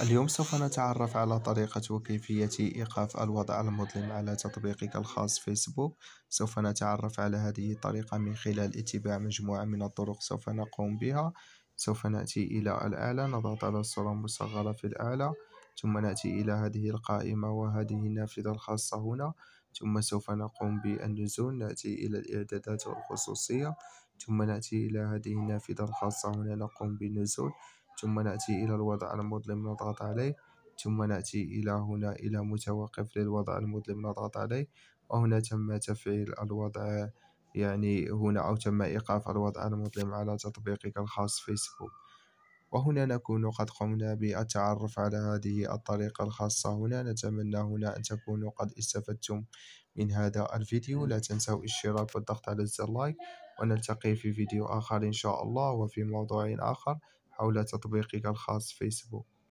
اليوم سوف نتعرف على طريقة وكيفية إيقاف الوضع المظلم على تطبيقك الخاص فيسبوك سوف نتعرف على هذه الطريقة من خلال اتباع مجموعة من الطرق سوف نقوم بها سوف نأتي إلى الأعلى نضغط على الصورة المصغرة في الأعلى ثم نأتي إلى هذه القائمة وهذه النافذة الخاصة هنا ثم سوف نقوم بالنزول نأتي إلى الإعدادات والخصوصية ثم نأتي إلى هذه النافذة الخاصة هنا نقوم بالنزول ثم نأتي إلى الوضع المظلم نضغط عليه ثم نأتي إلى هنا إلى متوقف للوضع المظلم نضغط عليه وهنا تم تفعيل الوضع يعني هنا أو تم إيقاف الوضع المظلم على تطبيقك الخاص فيسبوك وهنا نكون قد قمنا بالتعرف على هذه الطريقة الخاصة هنا نتمنى هنا أن تكونوا قد استفدتم من هذا الفيديو لا تنسوا الاشتراك والضغط على زر لايك ونلتقي في فيديو آخر إن شاء الله وفي موضوع آخر حول تطبيقك الخاص فيسبوك